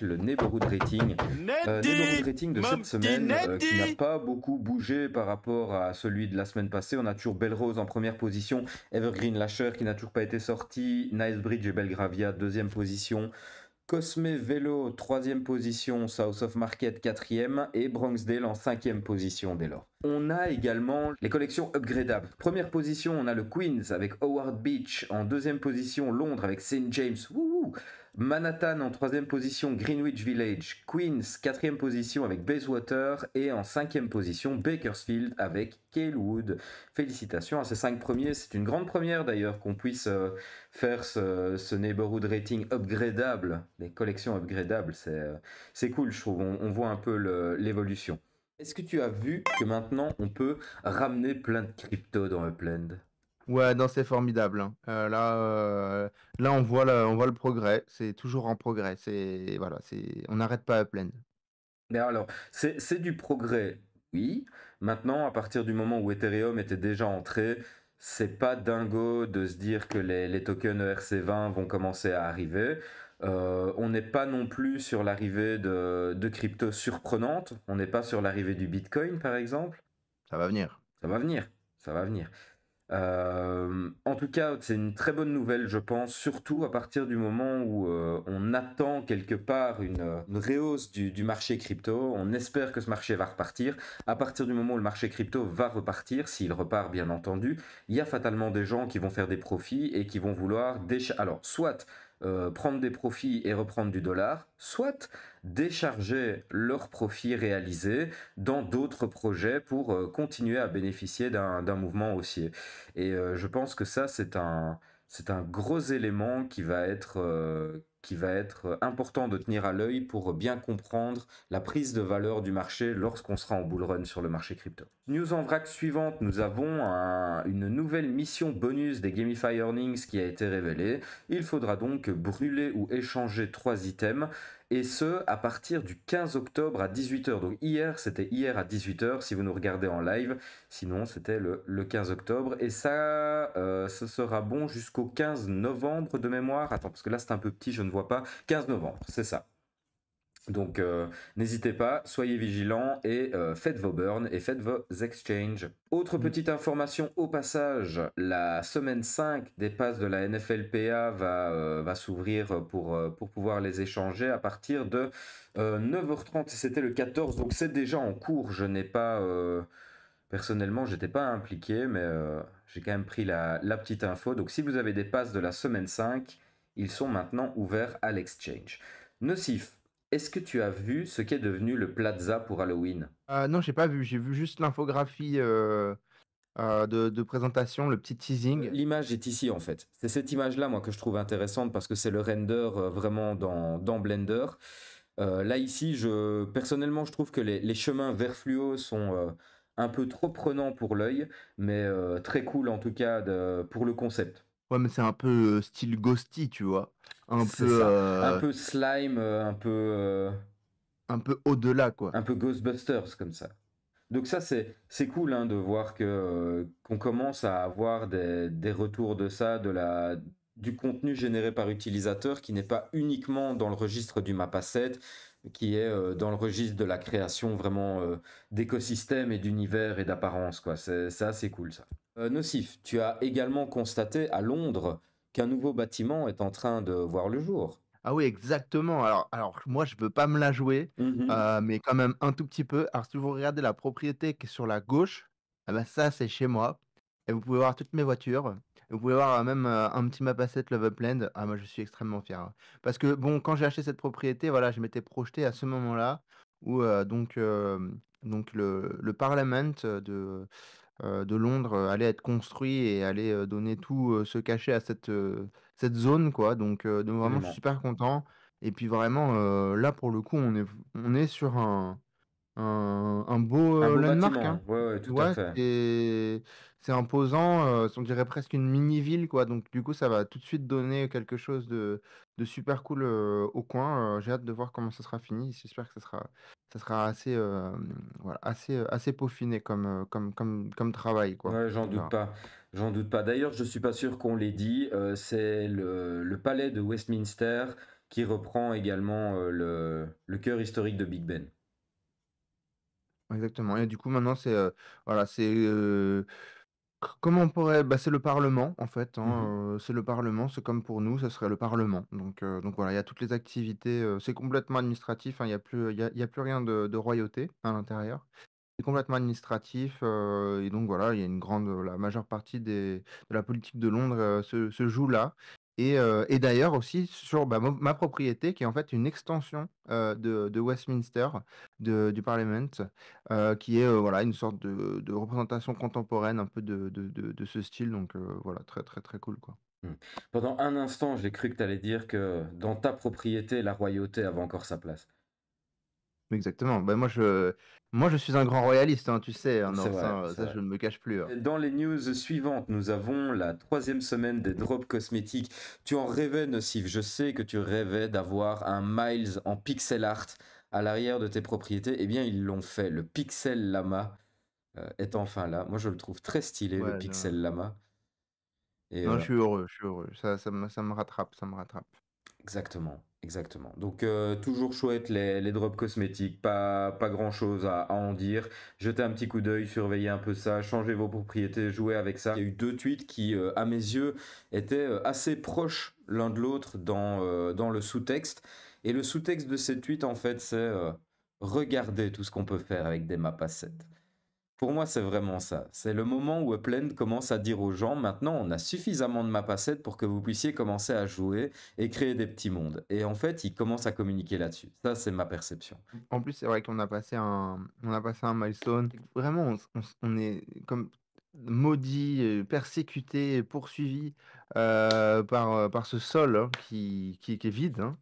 le Neighborhood Rating. Euh, neighborhood Rating de cette semaine euh, qui n'a pas beaucoup bougé par rapport à celui de la semaine passée. On a toujours Belle Rose en première position, Evergreen Lasher qui n'a toujours pas été sorti, Nice Bridge et Belgravia deuxième position. Cosme Vélo, troisième position, South of Market, quatrième, et Bronxdale en cinquième position dès lors. On a également les collections upgradables. Première position, on a le Queens avec Howard Beach. En deuxième position, Londres avec St. James. Wouhou Manhattan en troisième position, Greenwich Village, Queens quatrième position avec Bayswater et en cinquième position Bakersfield avec Kalewood. Félicitations à ces cinq premiers, c'est une grande première d'ailleurs qu'on puisse euh, faire ce, neighborhood rating upgradable, les collections upgradables, c'est euh, cool je trouve, on, voit un peu l'évolution. Est-ce que tu as vu que maintenant on peut ramener plein de crypto dans Upland Ouais, non, c'est formidable. Hein. Euh, là, euh, là, on voit le, on voit le progrès. C'est toujours en progrès. C'est voilà, c'est on n'arrête pas à Mais alors, c'est du progrès, oui. Maintenant, à partir du moment où Ethereum était déjà entré, c'est pas dingo de se dire que les, tokens ERC20 vont commencer à arriver. Euh, on n'est pas non plus sur l'arrivée de, de cryptos surprenantes. On n'est pas sur l'arrivée du Bitcoin, par exemple. Ça va venir. Ça va venir. Ça va venir. Euh, en tout cas, c'est une très bonne nouvelle, je pense, surtout à partir du moment où euh, on attend quelque part une, rehausse du, du, marché crypto. On espère que ce marché va repartir. À partir du moment où le marché crypto va repartir, s'il repart bien entendu, il y a fatalement des gens qui vont faire des profits et qui vont vouloir... Alors, soit euh, prendre des profits et reprendre du dollar, soit décharger leurs profits réalisés dans d'autres projets pour euh, continuer à bénéficier d'un mouvement haussier. Et euh, je pense que ça, c'est un, c'est un gros élément qui va être qui va être euh, important de tenir à l'œil pour bien comprendre la prise de valeur du marché lorsqu'on sera en bull run sur le marché crypto. News en vrac suivante, nous avons une nouvelle mission bonus des Gamify Earnings qui a été révélée. Il faudra donc brûler ou échanger trois items et ce, à partir du 15 octobre à 18h. Donc hier, c'était hier à 18h si vous nous regardez en live, sinon c'était le, 15 octobre. Et ça, euh, ce sera bon jusqu'au 15 novembre de mémoire. Attends, parce que là c'est un peu petit, je ne vois pas. 15 novembre, c'est ça. Donc euh, n'hésitez pas, soyez vigilants et euh, faites vos burns et faites vos exchanges. Autre mm. petite information au passage, la semaine 5 des passes de la NFLPA va, euh, va s'ouvrir pour, pour pouvoir les échanger à partir de 9h30 c'était le 14, donc c'est déjà en cours, je n'ai pas... Personnellement, j'étais pas impliqué, mais j'ai quand même pris la, la petite info. Donc si vous avez des passes de la semaine 5, ils sont maintenant ouverts à l'exchange. Nocif, est-ce que tu as vu ce qu'est devenu le Plaza pour Halloween Non, euh, Non, j'ai pas vu. J'ai vu juste l'infographie euh, euh, de, présentation, le petit teasing. L'image est ici en fait. C'est cette image-là, moi, que je trouve intéressante parce que c'est le render vraiment dans, Blender. là ici, je, personnellement, je trouve que les, chemins vers fluo sont un peu trop prenants pour l'œil, mais très cool en tout cas pour le concept. Ouais, mais c'est un peu style ghosty, tu vois. Un peu. Un peu slime, un peu. Un peu au-delà, quoi. Un peu Ghostbusters, comme ça. Donc ça, c'est, cool hein, de voir que, qu'on commence à avoir des, retours de ça, de la, du contenu généré par utilisateur qui n'est pas uniquement dans le registre du map 7, qui est euh, dans le registre de la création vraiment euh, d'écosystèmes et d'univers et d'apparence. Quoi. C'est, assez cool ça. Euh, Nocif, tu as également constaté à Londres qu'un nouveau bâtiment est en train de voir le jour. Ah oui, exactement. Alors, moi, je ne veux pas me la jouer, mm-hmm. mais quand même un tout petit peu. Alors, si vous regardez la propriété qui est sur la gauche, eh ben ça, c'est chez moi. Et vous pouvez voir toutes mes voitures. Vous pouvez voir euh, même euh, un petit map Love Upland. Ah, moi, je suis extrêmement fier. Hein. Parce que, bon, quand j'ai acheté cette propriété, voilà, je m'étais projeté à ce moment-là où, euh, donc, donc le, Parlement de, de Londres allait être construit et allait donner tout ce cachet à cette, cette zone, quoi. Donc, vraiment, je suis super content. Et puis, vraiment, là, pour le coup, on est, on est sur un un, beau, euh, landmark. Hein. Ouais, tout à fait. C'est imposant, euh, on dirait presque une mini-ville, quoi. Donc, du coup, ça va tout de suite donner quelque chose de, super cool euh, au coin. J'ai hâte de voir comment ça sera fini. J'espère que ça sera, ça sera assez, voilà, assez, assez peaufiné comme, comme, comme, comme travail, quoi. j'en doute pas. J'en doute pas. D'ailleurs, je suis pas sûr qu'on l'ait dit. C'est le, palais de Westminster qui reprend également le, le cœur historique de Big Ben. Exactement. Et du coup, maintenant, c'est voilà, c'est comment pourrait. Bah, c'est le Parlement, en fait. Mmh hein, c'est le Parlement. C'est comme pour nous, ce serait le Parlement. Donc, donc voilà, il y a toutes les activités. c'est complètement administratif. Hein, il n'y a plus, il y plus rien de, royauté à l'intérieur. C'est complètement administratif. et donc voilà, il y une grande, la majeure partie des, de la politique de Londres se, se joue là. Euh, et, d'ailleurs aussi sur bah, ma propriété, qui est en fait une extension euh, de, Westminster, du Parlement, euh, qui est voilà, une sorte de, représentation contemporaine un peu de, ce style. Donc voilà, très très très cool. Quoi. Mmh. Pendant un instant, j'ai cru que tu allais dire que dans ta propriété, la royauté avait encore sa place. Exactement. Ben moi, je, moi, je suis un grand royaliste, hein, tu sais. Hein, ça, je ne me cache plus. Hein. Dans les news suivantes, nous avons la troisième semaine des drops cosmétiques. Tu en rêvais, Nocif. Je sais que tu rêvais d'avoir un Miles en pixel art à l'arrière de tes propriétés. Eh bien, ils l'ont fait. Le Pixel Lama euh, est enfin là. Moi, je le trouve très stylé, le Pixel Lama. Et je suis heureux, je suis heureux. Ça, ça, me, ça me rattrape, ça me rattrape. Exactement. Exactement. Donc euh, toujours chouette les, les, drops cosmétiques, pas, pas grand chose à, en dire. Jetez un petit coup d'œil, surveillez un peu ça, changez vos propriétés, jouez avec ça. Il y a eu deux tweets qui, euh, à mes yeux, étaient euh, assez proches l'un de l'autre dans, dans le sous-texte. Et le sous-texte de ces tweets, en fait, c'est regardez tout ce qu'on peut faire avec des maps à pour moi, c'est vraiment ça. C'est le moment où Upland commence à dire aux gens maintenant, on a suffisamment de mapassette pour que vous puissiez commencer à jouer et créer des petits mondes. Et en fait, il commence à communiquer là-dessus. Ça, c'est ma perception. En plus, c'est vrai qu'on a passé un, on a passé un milestone. Vraiment, on, est comme maudit, persécuté, poursuivi euh, par, euh, par ce sol hein, qui, qui, est vide. Hein.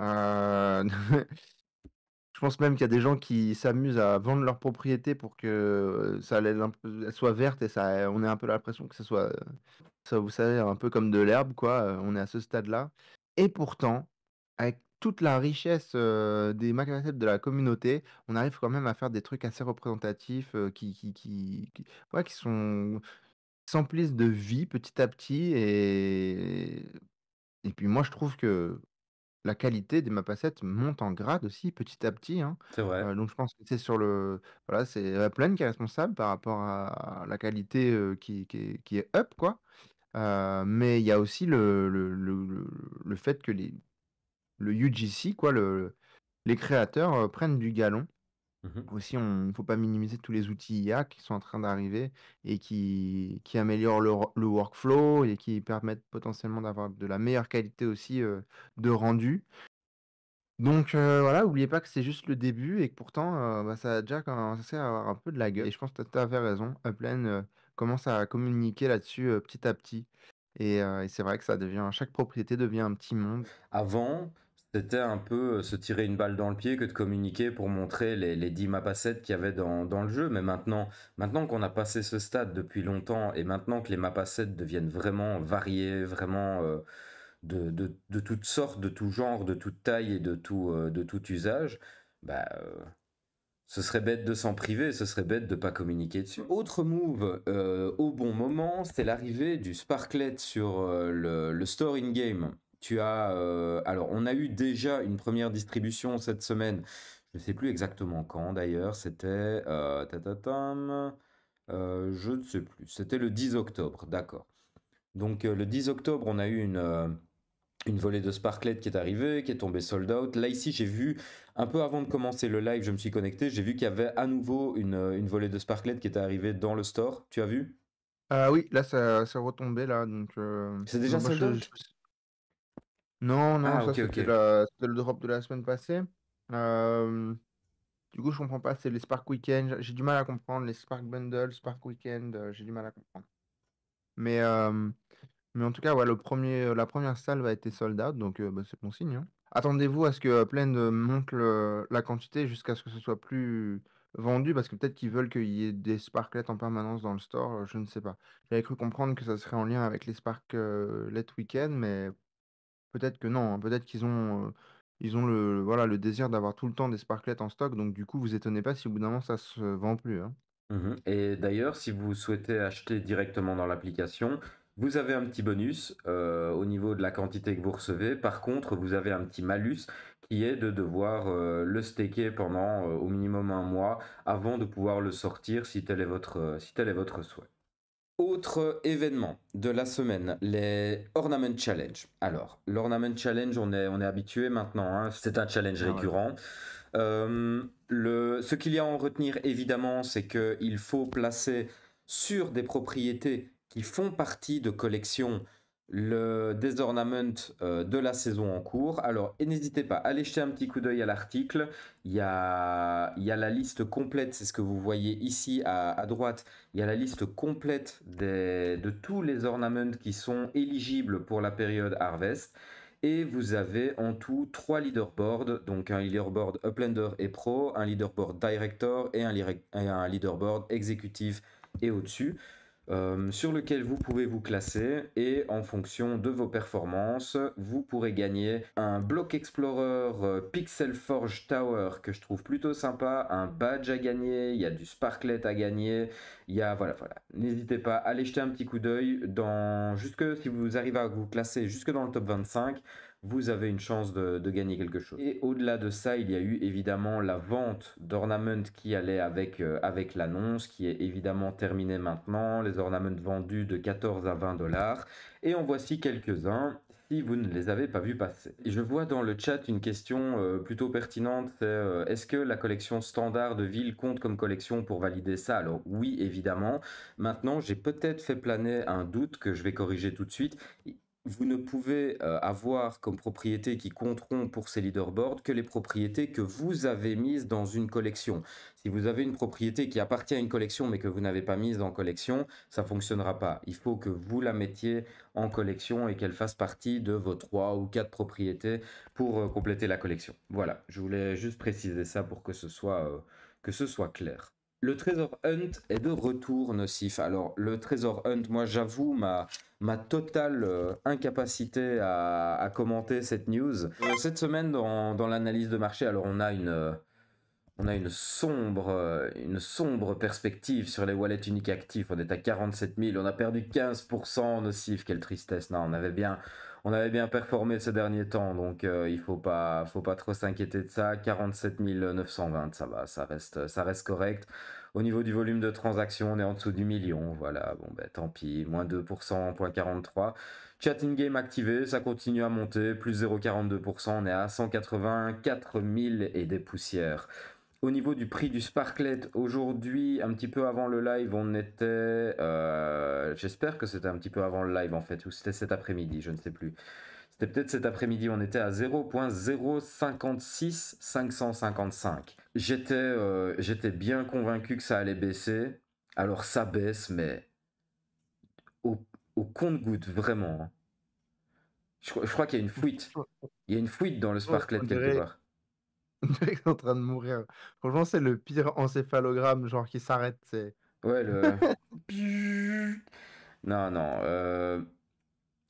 Euh, Je pense même qu'il y a des gens qui s'amusent à vendre leur propriété pour euh, que ça soit verte et ça, on a un peu l'impression que ce soit, ça, vous savez, un peu comme de l'herbe, quoi. Euh, on est à ce stade-là. Et pourtant, avec toute la richesse euh, des magnatèbes de la communauté, on arrive quand même à faire des trucs assez représentatifs qui, qui, qui, sont s'emplissent de vie petit à petit. Et, et puis moi, je trouve que la qualité des mapassettes monte en grade aussi petit à petit. Hein. C'est vrai. Euh, donc je pense que c'est sur le voilà c'est Upland qui est responsable par rapport à la qualité qui, qui, est, up quoi. Euh, mais il y a aussi le, le, fait que les le UGC quoi le les créateurs prennent du galon Mmh aussi, il ne faut pas minimiser tous les outils IA qui sont en train d'arriver et qui, qui améliorent le, workflow et qui permettent potentiellement d'avoir de la meilleure qualité aussi de rendu. Donc voilà, n'oubliez pas que c'est juste le début et que pourtant, bah, ça a déjà commencé à avoir un peu de la gueule. Et je pense que tu as, fait raison. Upland commence à communiquer là-dessus petit à petit. Et, et c'est vrai que ça devient, chaque propriété devient un petit monde. Avant, c'était un peu euh, se tirer une balle dans le pied que de communiquer pour montrer les, les 10 map assets qu'il y avait dans, le jeu. Mais maintenant, maintenant qu'on a passé ce stade depuis longtemps et maintenant que les map deviennent vraiment variés, vraiment euh, de, toutes sortes, de tout genre, de toute taille et de tout, euh, de tout usage, bah. ce serait bête de s'en priver, ce serait bête de pas communiquer dessus. Autre move au bon moment, c'est l'arrivée du Sparklet sur le, le store in-game tu as. Euh, alors, on a eu déjà une première distribution cette semaine. Je ne sais plus exactement quand d'ailleurs. C'était. Euh, euh, je ne sais plus. C'était le 10 octobre, d'accord. Donc, le 10 octobre, on a eu une une volée de Sparklet qui est arrivée, qui est tombée sold out. Là, ici, j'ai vu, un peu avant de commencer le live, je me suis connecté, j'ai vu qu'il y avait à nouveau une, volée de Sparklet qui était arrivée dans le store. Tu as vu Ah Oui, là, ça, ça retombait, là. Donc, C'est déjà sold out non, non, ah, ça le drop de la semaine passée. Du coup, je comprends pas, c'est les Spark Weekend. J'ai du mal à comprendre les Spark Bundles, Spark Weekend, euh, j'ai du mal à comprendre. Mais, mais en tout cas, voilà, le premier... Euh, la première salle va être sold out, donc euh, bah, c'est bon signe. Hein. Attendez-vous à ce que plein de monte la quantité jusqu'à ce que ce soit plus vendu parce que peut-être qu'ils veulent qu'il y ait des sparklets en permanence dans le store, je ne sais pas. J'avais cru comprendre que ça serait en lien avec les sparklets week mais Peut-être que non, hein, peut-être qu'ils ont, ils ont le, voilà, le désir d'avoir tout le temps des sparklets en stock, donc du coup, vous étonnez pas si au bout d'un moment ça se vend plus. Hein. Mmh Et d'ailleurs, si vous souhaitez acheter directement dans l'application, vous avez un petit bonus au niveau de la quantité que vous recevez. Par contre, vous avez un petit malus qui est de devoir le staker pendant au minimum un mois avant de pouvoir le sortir si tel est votre, si tel est votre souhait. Autre événement de la semaine, les Ornament Challenge. Alors, l'Ornament Challenge, on est, on est habitué maintenant, hein. c'est un challenge ah récurrent. Euh, le, ce qu'il y a à en retenir, évidemment, c'est qu'il faut placer sur des propriétés qui font partie de collections le désornament euh, de la saison en cours. Alors, n'hésitez pas, allez jeter un petit coup d'œil à l'article. Il, y a la liste complète, c'est ce que vous voyez ici à, droite. Il y a la liste complète de tous les ornaments qui sont éligibles pour la période harvest. Et vous avez en tout trois leaderboards, donc un leaderboard Uplander et Pro, un leaderboard Director et un, un leaderboard exécutif et au-dessus. Euh, sur lequel vous pouvez vous classer et en fonction de vos performances, vous pourrez gagner un bloc explorer euh, Pixel Forge Tower que je trouve plutôt sympa, un badge à gagner, il y a du sparklet à gagner, il y a voilà voilà. N'hésitez pas à aller jeter un petit coup d'œil dans jusque si vous arrivez à vous classer jusque dans le top 25, vous avez une chance de, gagner quelque chose. Et au-delà de ça, il y a eu évidemment la vente d'ornaments qui allait avec, euh, avec l'annonce, qui est évidemment terminée maintenant. Les ornaments vendus de 14 à 20 dollars. Et en voici quelques-uns si vous ne les avez pas vus passer. Je vois dans le chat une question euh, plutôt pertinente, euh, est-ce que la collection standard de ville compte comme collection pour valider ça Alors oui, évidemment. Maintenant, j'ai peut-être fait planer un doute que je vais corriger tout de suite vous ne pouvez euh, avoir comme propriété qui compteront pour ces leaderboards que les propriétés que vous avez mises dans une collection. Si vous avez une propriété qui appartient à une collection mais que vous n'avez pas mise en collection, ça fonctionnera pas. Il faut que vous la mettiez en collection et qu'elle fasse partie de vos trois ou quatre propriétés pour euh, compléter la collection. Voilà, je voulais juste préciser ça pour que ce soit, euh, que ce soit clair. Le Trésor Hunt est de retour nocif. Alors, le Trésor Hunt, moi j'avoue ma, ma totale euh, incapacité à, commenter cette news. Euh, cette semaine, dans, l'analyse de marché, alors on a une. on a une sombre, euh, une sombre perspective sur les wallets uniques actifs. On est à 47 000. On a perdu 15% nocif. Quelle tristesse. Non, on avait bien, on avait bien performé ces derniers temps, donc euh, il faut pas, faut pas trop s'inquiéter de ça. 47 920, ça va, ça reste, ça reste correct. Au niveau du volume de transactions, on est en dessous du million, voilà, bon ben tant pis, moins 2% 0.43%. point 43. Chatting game activé, ça continue à monter, plus 0,42%, on est à 184 000 et des poussières. Au niveau du prix du Sparklet, aujourd'hui, un petit peu avant le live, on était. Euh, j'espère que c'était un petit peu avant le live en fait, ou c'était cet après-midi, je ne sais plus. C'était peut-être cet après-midi, on était à 0.056 euh, J'étais bien convaincu que ça allait baisser. Alors ça baisse, mais au, compte-goutte, vraiment. Hein. je crois qu'il y a une fuite. Il y a une fuite dans le Sparklet quelque part. est en train de mourir. Franchement, c'est le pire encéphalogramme, genre qui s'arrête. C'est... Ouais, le. non, non. Euh,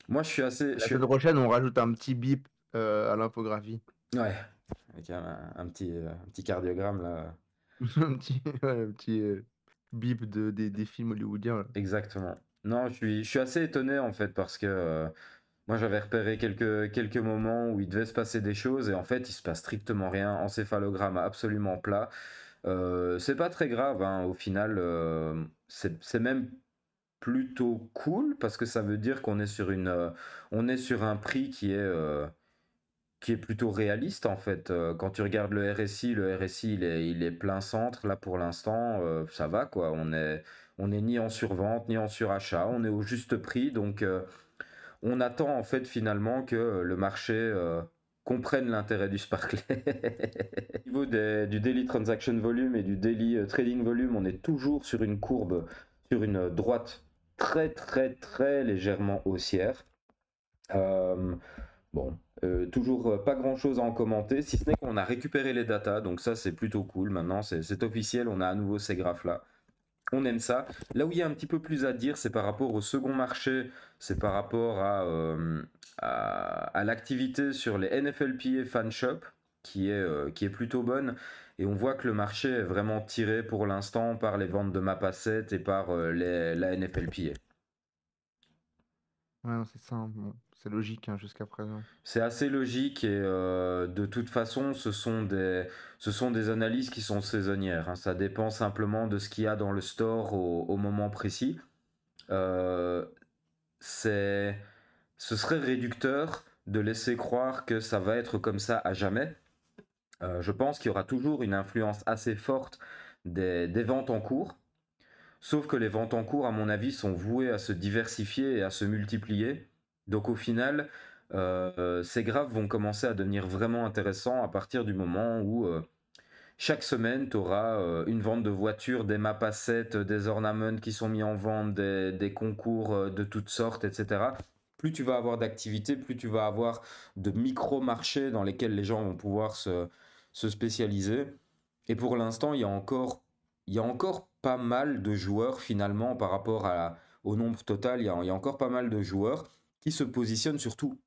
moi, je suis assez. La semaine prochaine, on rajoute un petit bip euh, à l'infographie. Ouais, avec un, petit, euh, un petit cardiogramme là. un petit, un petit bip de, des, films hollywoodiens. Exactement. Non, je suis, je suis assez étonné en fait parce que moi, j'avais repéré quelques, quelques moments où il devait se passer des choses et en fait, il se passe strictement rien. Encéphalogramme absolument plat. Euh, c'est pas très grave, hein, au final, euh, c'est même plutôt cool parce que ça veut dire qu'on est sur une euh, on est sur un prix qui est euh, qui est plutôt réaliste en fait quand tu regardes le RSI le RSI est, il est plein centre là pour l'instant ça va quoi on est on est ni en survente ni en surachat on est au juste prix donc on attend en fait finalement que euh, le marché euh, comprenne l'intérêt du Sparklet. Au niveau du daily transaction volume et du daily euh, trading volume, on est toujours sur une courbe, sur une droite très très très légèrement haussière. bon, toujours pas grand chose à en commenter, si ce n'est qu'on a récupéré les datas, donc ça c'est plutôt cool. Maintenant c'est officiel, on a à nouveau ces graphes là on aime ça. Là où il y a un petit peu plus à dire, c'est par rapport au second marché, c'est par rapport à, euh, à, l'activité sur les NFLPA Fan Shop, qui est, euh, qui est plutôt bonne. Et on voit que le marché est vraiment tiré pour l'instant par les ventes de passette et par euh, les, la NFLPA. Ouais, c'est ça. C'est logique hein, jusqu'à présent. C'est assez logique et euh, de toute façon, ce sont des, ce sont des analyses qui sont saisonnières. Hein. Ça dépend simplement de ce qu'il y a dans le store au, moment précis. Euh, c'est, ce serait réducteur de laisser croire que ça va être comme ça à jamais. Euh, je pense qu'il y aura toujours une influence assez forte des, des ventes en cours. Sauf que les ventes en cours, à mon avis, sont vouées à se diversifier et à se multiplier. Donc au final, euh, ces graphes vont commencer à devenir vraiment intéressants à partir du moment où euh, chaque semaine, tu auras euh, une vente de voitures, des maps des ornaments qui sont mis en vente, des, concours de toutes sortes, etc. Plus tu vas avoir d'activités, plus tu vas avoir de micro-marchés dans lesquels les gens vont pouvoir se, spécialiser. Et pour l'instant, il y a encore pas mal de joueurs finalement par rapport au nombre total. il y a encore pas mal de joueurs qui se positionne sur tout.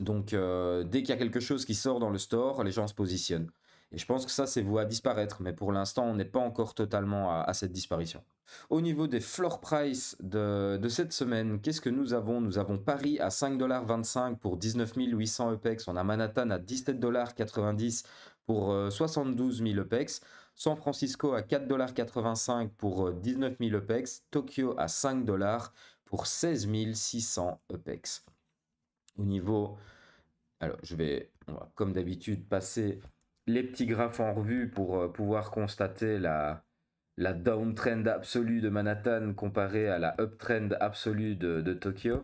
Donc euh, dès qu'il y a quelque chose qui sort dans le store, les gens se positionnent. Et je pense que ça, c'est voué à disparaître, mais pour l'instant, on n'est pas encore totalement à, cette disparition. Au niveau des floor price de, cette semaine, qu'est-ce que nous avons Nous avons Paris à 5,25$ pour 19 800 EPEX, on a Manhattan à 17,90$ pour 72 000 EPEX, San Francisco à 4,85$ pour 19 000 EPEX, Tokyo à 5$, pour 16 600 EPEX. Au niveau. Alors, je vais, comme d'habitude, passer les petits graphes en revue pour euh, pouvoir constater la, la downtrend absolue de Manhattan comparée à la uptrend absolue de, Tokyo.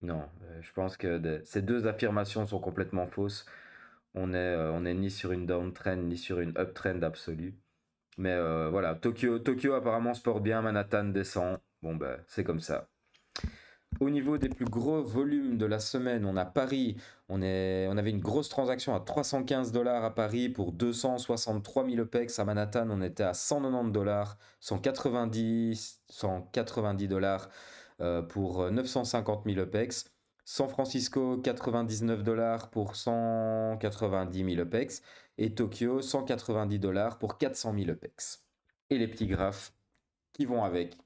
Non, euh, je pense que ces deux affirmations sont complètement fausses. On est euh, on est ni sur une downtrend ni sur une uptrend absolue. Mais voilà, Tokyo, Tokyo apparemment se porte bien, Manhattan descend. Bon ben, c'est comme ça. Au niveau des plus gros volumes de la semaine, on a Paris. On, avait une grosse transaction à 315 dollars à Paris pour 263 000 OPEX. À Manhattan, on était à 190 dollars, 190 euh, dollars pour 950 euh, 000 OPEX. San Francisco, 99 dollars pour 190 000 OPEX. Et Tokyo, 190 dollars pour 400 000 OPEX. Et les petits graphes qui vont avec.